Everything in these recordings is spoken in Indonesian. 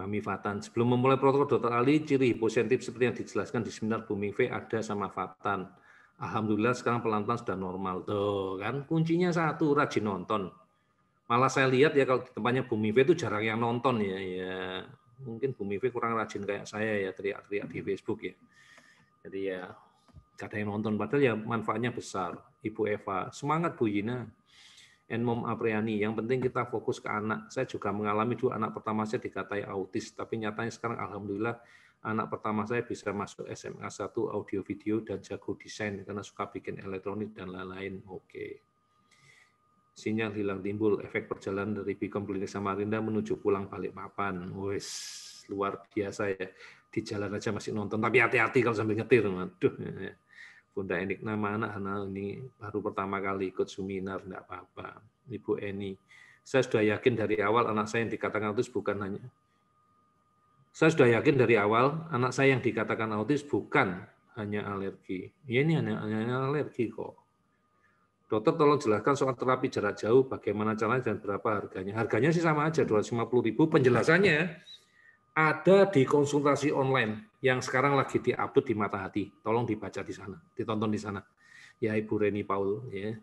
Mami Fatan. Sebelum memulai protokol Dr. Ali, ciri hiposentif seperti yang dijelaskan di seminar Bumi V ada sama Fatan. Alhamdulillah sekarang pelan-pelan sudah normal. Tuh kan, kuncinya satu, rajin nonton. Malah saya lihat ya kalau di tempatnya Bumi V itu jarang yang nonton ya. ya mungkin Bumi V kurang rajin kayak saya ya, teriak-teriak di Facebook ya. Jadi ya, kadang yang nonton, padahal ya manfaatnya besar. Ibu Eva, semangat Bu Yina and mom apriani. Yang penting kita fokus ke anak. Saya juga mengalami dua anak pertama saya dikatai autis, tapi nyatanya sekarang alhamdulillah anak pertama saya bisa masuk SMA 1 audio video dan jago desain karena suka bikin elektronik dan lain-lain. Oke. Sinyal hilang timbul efek perjalanan dari Bikom Klinik Samarinda menuju pulang balik papan. Wes, luar biasa ya. Di jalan aja masih nonton, tapi hati-hati kalau sambil ngetir. Aduh. Ya. ya. Bunda Enik nama anak-anak ini baru pertama kali ikut seminar, tidak apa-apa. Ibu Eni, saya sudah yakin dari awal anak saya yang dikatakan autis bukan hanya saya sudah yakin dari awal anak saya yang dikatakan autis bukan hanya alergi. Ya ini hanya, hanya alergi kok. Dokter tolong jelaskan soal terapi jarak jauh, bagaimana caranya dan berapa harganya. Harganya sih sama aja, 250.000 ribu. Penjelasannya, ya ada di konsultasi online yang sekarang lagi di-upload di Mata Hati. Tolong dibaca di sana, ditonton di sana. Ya Ibu Reni Paul, ya.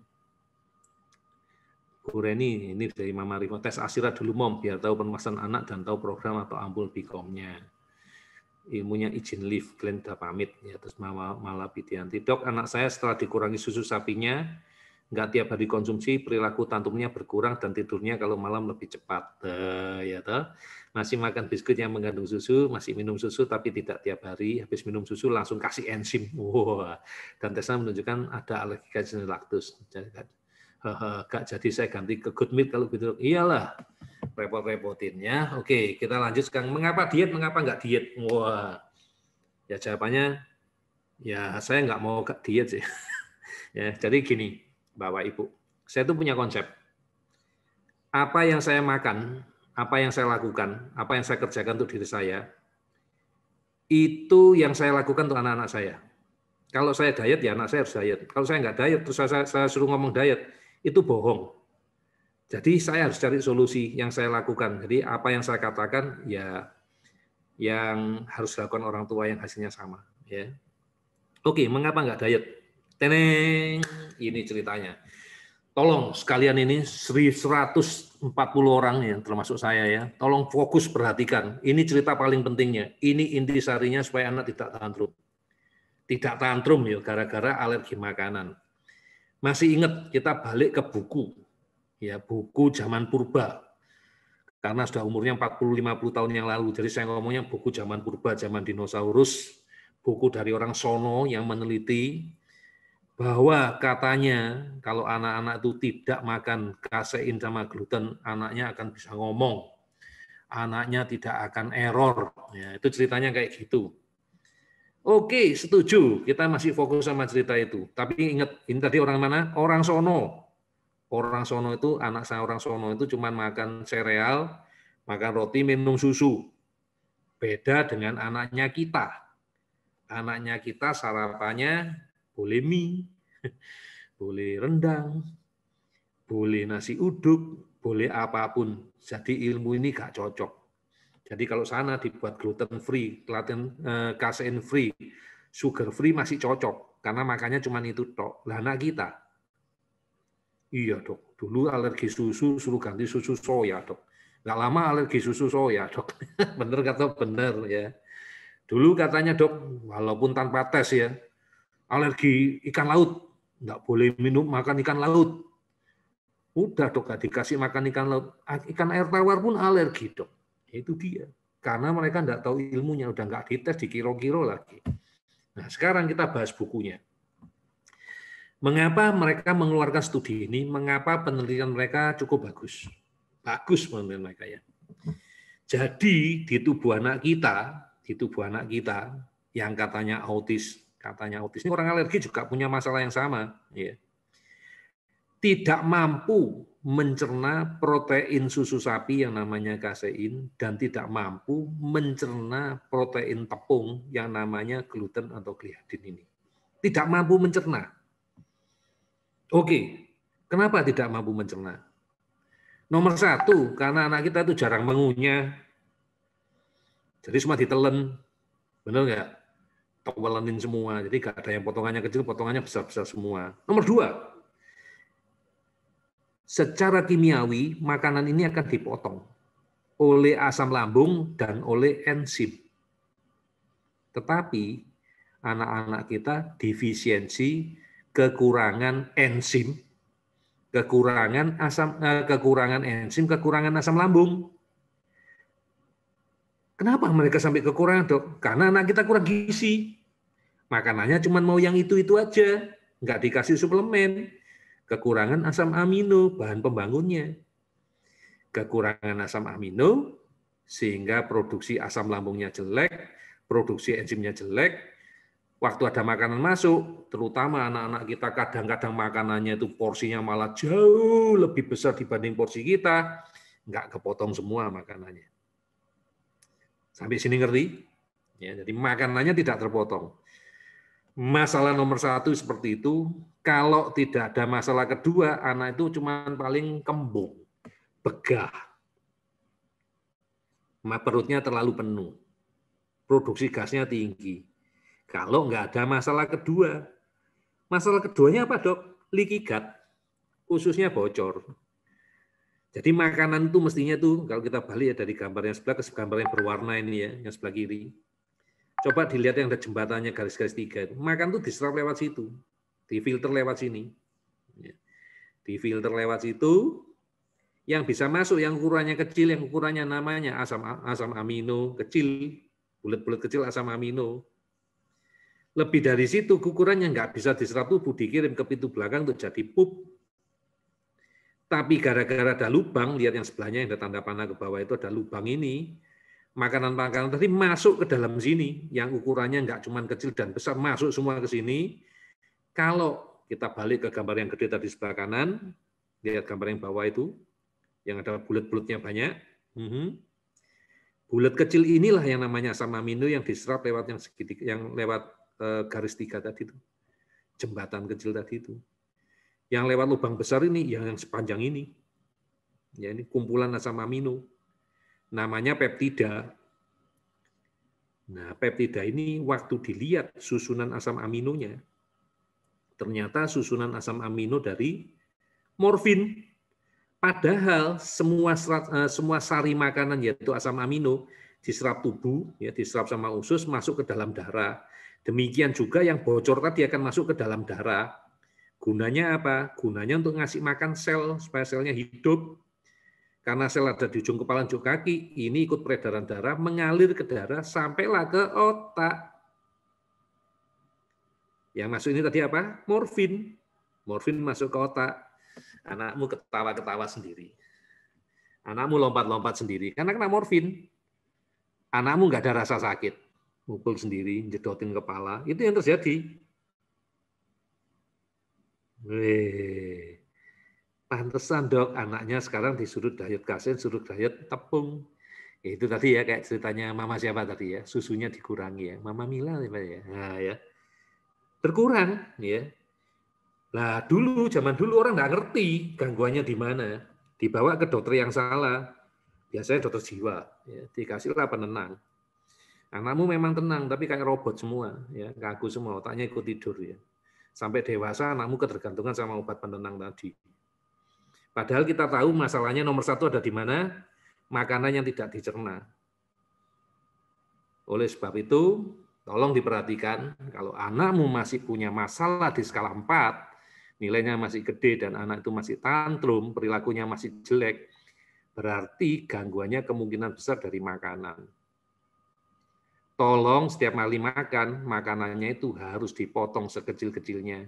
Bu Reni, ini dari Mama Rima. tes Asira dulu mom, biar tahu permasalahan anak dan tahu program atau ampul bikomnya. Ilmunya izin lift, Glenn udah pamit. Ya, terus Mama Malapitianti dok anak saya setelah dikurangi susu sapinya, nggak tiap hari konsumsi perilaku tantumnya berkurang dan tidurnya kalau malam lebih cepat uh, ya toh masih makan biskuit yang mengandung susu masih minum susu tapi tidak tiap hari habis minum susu langsung kasih enzim wow. dan tesnya menunjukkan ada alergi jenis laktus jadi gak jadi saya ganti ke good meat kalau gitu iyalah repot-repotinnya oke kita lanjut sekarang mengapa diet mengapa nggak diet wah ya jawabannya ya saya nggak mau diet sih ya jadi gini Bapak Ibu. Saya itu punya konsep. Apa yang saya makan, apa yang saya lakukan, apa yang saya kerjakan untuk diri saya, itu yang saya lakukan untuk anak-anak saya. Kalau saya diet, ya anak saya harus diet. Kalau saya nggak diet, terus saya, saya suruh ngomong diet, itu bohong. Jadi saya harus cari solusi yang saya lakukan. Jadi apa yang saya katakan, ya yang harus dilakukan orang tua yang hasilnya sama. Ya. Oke, mengapa nggak diet? Teneng ini ceritanya. Tolong sekalian ini 140 orang yang termasuk saya ya, tolong fokus perhatikan. Ini cerita paling pentingnya. Ini inti intisarinya supaya anak tidak tantrum. Tidak tantrum ya, gara-gara alergi makanan. Masih ingat kita balik ke buku. Ya, buku zaman purba, karena sudah umurnya 40-50 tahun yang lalu. Jadi saya ngomongnya buku zaman purba, zaman dinosaurus, buku dari orang sono yang meneliti bahwa katanya kalau anak-anak itu tidak makan kasein sama gluten, anaknya akan bisa ngomong, anaknya tidak akan error. Ya, itu ceritanya kayak gitu. Oke, setuju. Kita masih fokus sama cerita itu. Tapi ingat, ini tadi orang mana? Orang sono. Orang sono itu, anak saya orang sono itu cuma makan sereal, makan roti, minum susu. Beda dengan anaknya kita. Anaknya kita sarapannya boleh mie, boleh rendang, boleh nasi uduk, boleh apapun. Jadi ilmu ini gak cocok. Jadi kalau sana dibuat gluten free, gluten kasein eh, casein free, sugar free masih cocok karena makanya cuma itu tok. Lah anak kita. Iya, Dok. Dulu alergi susu suruh ganti susu soya, Dok. Enggak lama alergi susu soya, Dok. bener kata bener ya. Dulu katanya, Dok, walaupun tanpa tes ya, alergi ikan laut, nggak boleh minum makan ikan laut. Udah dok, nggak dikasih makan ikan laut, ah, ikan air tawar pun alergi dok. Itu dia. Karena mereka nggak tahu ilmunya, udah nggak dites, dikiro-kiro lagi. Nah sekarang kita bahas bukunya. Mengapa mereka mengeluarkan studi ini? Mengapa penelitian mereka cukup bagus? Bagus penelitian mereka ya. Jadi di tubuh anak kita, di tubuh anak kita yang katanya autis katanya autis ini orang alergi juga punya masalah yang sama ya tidak mampu mencerna protein susu sapi yang namanya kasein dan tidak mampu mencerna protein tepung yang namanya gluten atau gliadin ini tidak mampu mencerna oke kenapa tidak mampu mencerna nomor satu karena anak kita itu jarang mengunyah jadi cuma ditelan benar nggak kewalanin semua. Jadi gak ada yang potongannya kecil, potongannya besar-besar semua. Nomor dua, secara kimiawi makanan ini akan dipotong oleh asam lambung dan oleh enzim. Tetapi anak-anak kita defisiensi kekurangan enzim, kekurangan asam eh, kekurangan enzim, kekurangan asam lambung. Kenapa mereka sampai kekurangan, Dok? Karena anak kita kurang gizi. Makanannya cuma mau yang itu-itu aja, nggak dikasih suplemen. Kekurangan asam amino, bahan pembangunnya. Kekurangan asam amino, sehingga produksi asam lambungnya jelek, produksi enzimnya jelek, waktu ada makanan masuk, terutama anak-anak kita kadang-kadang makanannya itu porsinya malah jauh lebih besar dibanding porsi kita, nggak kepotong semua makanannya. Sampai sini ngerti? Ya, jadi makanannya tidak terpotong masalah nomor satu seperti itu, kalau tidak ada masalah kedua, anak itu cuma paling kembung, begah. Perutnya terlalu penuh, produksi gasnya tinggi. Kalau nggak ada masalah kedua, masalah keduanya apa dok? Likigat, khususnya bocor. Jadi makanan itu mestinya tuh kalau kita balik ya dari gambar yang sebelah ke gambar yang berwarna ini ya, yang sebelah kiri. Coba dilihat yang ada jembatannya garis-garis tiga itu. Makan tuh diserap lewat situ, difilter lewat sini. Ya. Difilter lewat situ, yang bisa masuk yang ukurannya kecil, yang ukurannya namanya asam asam amino kecil, bulat-bulat kecil asam amino. Lebih dari situ ukurannya nggak bisa diserap tubuh dikirim ke pintu belakang untuk jadi pup. Tapi gara-gara ada lubang, lihat yang sebelahnya yang ada tanda panah ke bawah itu ada lubang ini, makanan-makanan tadi masuk ke dalam sini, yang ukurannya nggak cuma kecil dan besar, masuk semua ke sini. Kalau kita balik ke gambar yang gede tadi sebelah kanan, lihat gambar yang bawah itu, yang ada bulat-bulatnya banyak. Mhm. Bulat kecil inilah yang namanya asam amino yang diserap lewat yang segitiga, yang lewat eh, garis tiga tadi itu, jembatan kecil tadi itu. Yang lewat lubang besar ini, yang, yang sepanjang ini, ya ini kumpulan asam amino namanya peptida. Nah, peptida ini waktu dilihat susunan asam aminonya, ternyata susunan asam amino dari morfin. Padahal semua serat, eh, semua sari makanan yaitu asam amino diserap tubuh, ya diserap sama usus masuk ke dalam darah. Demikian juga yang bocor tadi akan masuk ke dalam darah. Gunanya apa? Gunanya untuk ngasih makan sel supaya selnya hidup, karena sel ada di ujung kepala ujung kaki, ini ikut peredaran darah mengalir ke darah sampailah ke otak. Yang masuk ini tadi apa? Morfin. Morfin masuk ke otak. Anakmu ketawa-ketawa sendiri. Anakmu lompat-lompat sendiri. Karena kena morfin. Anakmu nggak ada rasa sakit. Mukul sendiri, jedotin kepala. Itu yang terjadi. Wih. Pantesan dok, anaknya sekarang disuruh diet kasin, suruh diet tepung. Ya, itu tadi ya kayak ceritanya mama siapa tadi ya, susunya dikurangi ya, mama Mila ya. ya? Nah, ya. Berkurang ya. Nah dulu, zaman dulu orang nggak ngerti gangguannya di mana. Dibawa ke dokter yang salah, biasanya dokter jiwa, ya. dikasihlah penenang. Anakmu memang tenang, tapi kayak robot semua, ya kaku semua, otaknya ikut tidur ya. Sampai dewasa anakmu ketergantungan sama obat penenang tadi Padahal kita tahu masalahnya nomor satu ada di mana? Makanan yang tidak dicerna. Oleh sebab itu, tolong diperhatikan, kalau anakmu masih punya masalah di skala 4, nilainya masih gede dan anak itu masih tantrum, perilakunya masih jelek, berarti gangguannya kemungkinan besar dari makanan. Tolong setiap kali makan, makanannya itu harus dipotong sekecil-kecilnya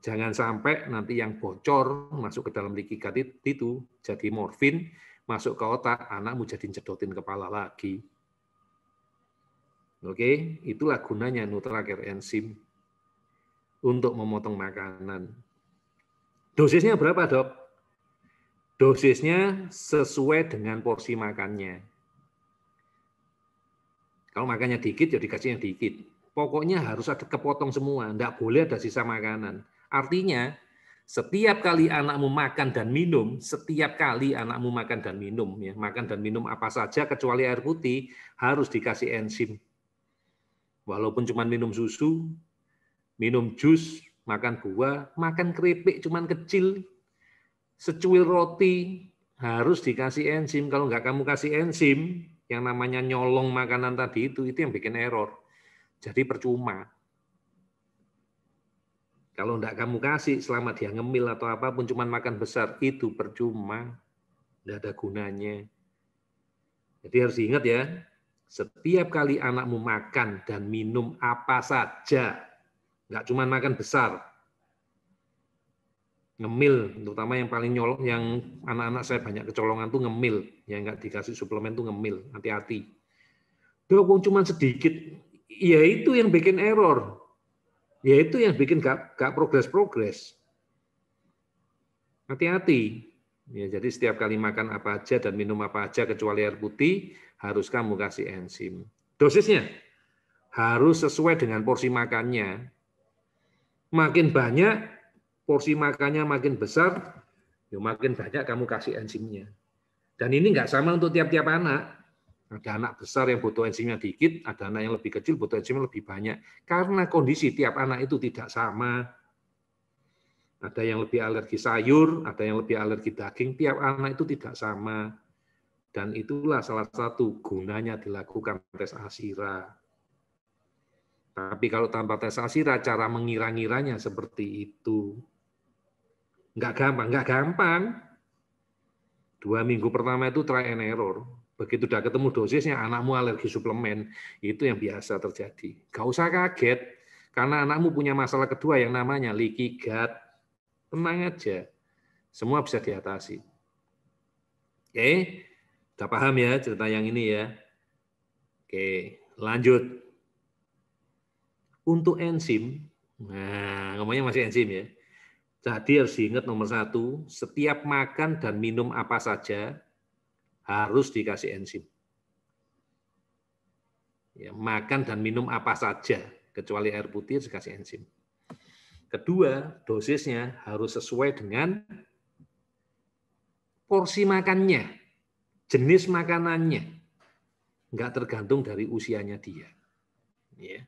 Jangan sampai nanti yang bocor masuk ke dalam likikat itu jadi morfin, masuk ke otak, anakmu jadi cedotin kepala lagi. Oke, itulah gunanya nutraker enzim untuk memotong makanan. Dosisnya berapa, Dok? Dosisnya sesuai dengan porsi makannya. Kalau makannya dikit, ya dikasihnya dikit. Pokoknya harus ada kepotong semua, enggak boleh ada sisa makanan. Artinya, setiap kali anakmu makan dan minum, setiap kali anakmu makan dan minum, ya, makan dan minum apa saja kecuali air putih harus dikasih enzim. Walaupun cuma minum susu, minum jus, makan buah, makan keripik cuma kecil, secuil roti harus dikasih enzim. Kalau nggak kamu kasih enzim, yang namanya nyolong makanan tadi itu, itu yang bikin error. Jadi percuma, kalau tidak kamu kasih selamat dia ya, ngemil atau apapun cuman makan besar itu percuma, tidak ada gunanya. Jadi harus diingat ya, setiap kali anakmu makan dan minum apa saja, nggak cuma makan besar, ngemil, terutama yang paling nyolong, yang anak-anak saya banyak kecolongan tuh ngemil, yang nggak dikasih suplemen tuh ngemil, hati-hati. Dok, cuma sedikit, ya itu yang bikin error. Ya itu yang bikin gak, gak progres-progres. Hati-hati. Ya, jadi setiap kali makan apa aja dan minum apa aja kecuali air putih, harus kamu kasih enzim. Dosisnya harus sesuai dengan porsi makannya. Makin banyak, porsi makannya makin besar, ya makin banyak kamu kasih enzimnya. Dan ini nggak sama untuk tiap-tiap anak. Ada anak besar yang butuh enzimnya dikit, ada anak yang lebih kecil butuh enzimnya lebih banyak. Karena kondisi tiap anak itu tidak sama. Ada yang lebih alergi sayur, ada yang lebih alergi daging, tiap anak itu tidak sama. Dan itulah salah satu gunanya dilakukan tes asira. Tapi kalau tanpa tes asira, cara mengira-ngiranya seperti itu. Enggak gampang, enggak gampang. Dua minggu pertama itu try and error Begitu udah ketemu dosisnya, anakmu alergi suplemen, itu yang biasa terjadi. Gak usah kaget, karena anakmu punya masalah kedua yang namanya leaky gut. Tenang aja, semua bisa diatasi. Oke, okay. udah paham ya cerita yang ini ya. Oke, lanjut. Untuk enzim, nah ngomongnya masih enzim ya. Jadi harus diingat nomor satu, setiap makan dan minum apa saja harus dikasih enzim. Ya, makan dan minum apa saja, kecuali air putih dikasih enzim. Kedua, dosisnya harus sesuai dengan porsi makannya, jenis makanannya. Enggak tergantung dari usianya dia. Ya.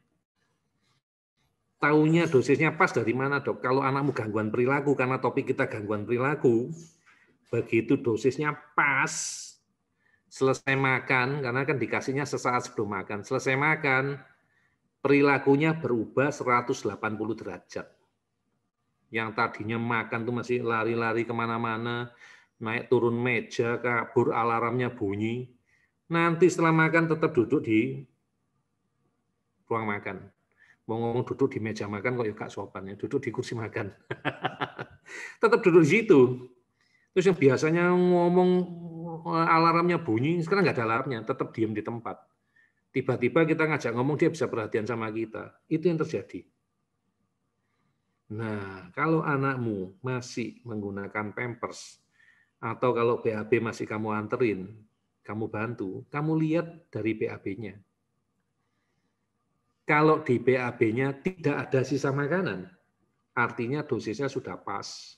Taunya dosisnya pas dari mana, Dok? Kalau anakmu gangguan perilaku karena topik kita gangguan perilaku, begitu dosisnya pas, selesai makan, karena kan dikasihnya sesaat sebelum makan, selesai makan, perilakunya berubah 180 derajat. Yang tadinya makan tuh masih lari-lari kemana-mana, naik turun meja, kabur, alarmnya bunyi. Nanti setelah makan tetap duduk di ruang makan. Mau ngomong duduk di meja makan kok ya kak sopan ya, duduk di kursi makan. tetap duduk di situ. Terus yang biasanya ngomong Eh, alarmnya bunyi, sekarang nggak ada alarmnya, tetap diam di tempat. Tiba-tiba kita ngajak ngomong, dia bisa perhatian sama kita. Itu yang terjadi. Nah, kalau anakmu masih menggunakan pampers, atau kalau BAB masih kamu anterin, kamu bantu, kamu lihat dari BAB-nya. Kalau di BAB-nya tidak ada sisa makanan, artinya dosisnya sudah pas.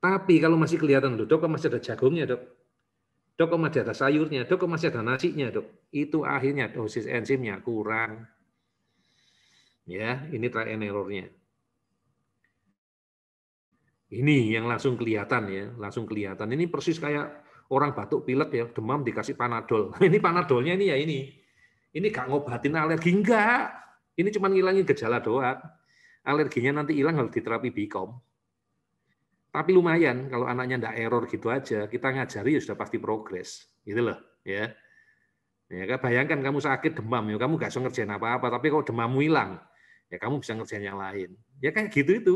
Tapi kalau masih kelihatan, dok, kok masih ada jagungnya, dok? Dok, kok masih ada sayurnya? Dok, kok masih ada nasinya? Dok, itu akhirnya dosis enzimnya kurang. Ya, ini trial and error Ini yang langsung kelihatan ya, langsung kelihatan. Ini persis kayak orang batuk pilek ya, demam dikasih panadol. Ini panadolnya ini ya ini. Ini gak ngobatin alergi enggak. Ini cuma ngilangin gejala doang. Alerginya nanti hilang kalau diterapi Bicom. Tapi lumayan kalau anaknya ndak error gitu aja, kita ngajari ya sudah pasti progres, gitu loh, ya. Ya, bayangkan kamu sakit demam, ya kamu gak bisa ngerjain apa-apa, tapi kalau demammu hilang, ya kamu bisa ngerjain yang lain. Ya kayak gitu itu,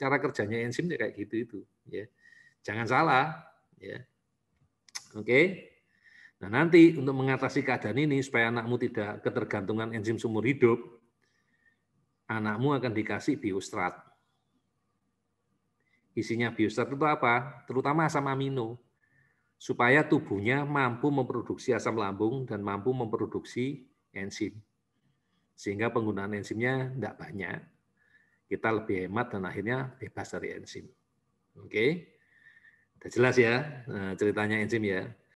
cara kerjanya enzim ya kayak gitu itu, ya. Jangan salah, ya. Oke. Nah, nanti untuk mengatasi keadaan ini supaya anakmu tidak ketergantungan enzim seumur hidup, anakmu akan dikasih biostrat. Isinya biostat itu apa? Terutama asam amino. Supaya tubuhnya mampu memproduksi asam lambung dan mampu memproduksi enzim. Sehingga penggunaan enzimnya tidak banyak. Kita lebih hemat dan akhirnya bebas dari enzim. Oke. Okay? Sudah jelas ya eh, ceritanya enzim ya.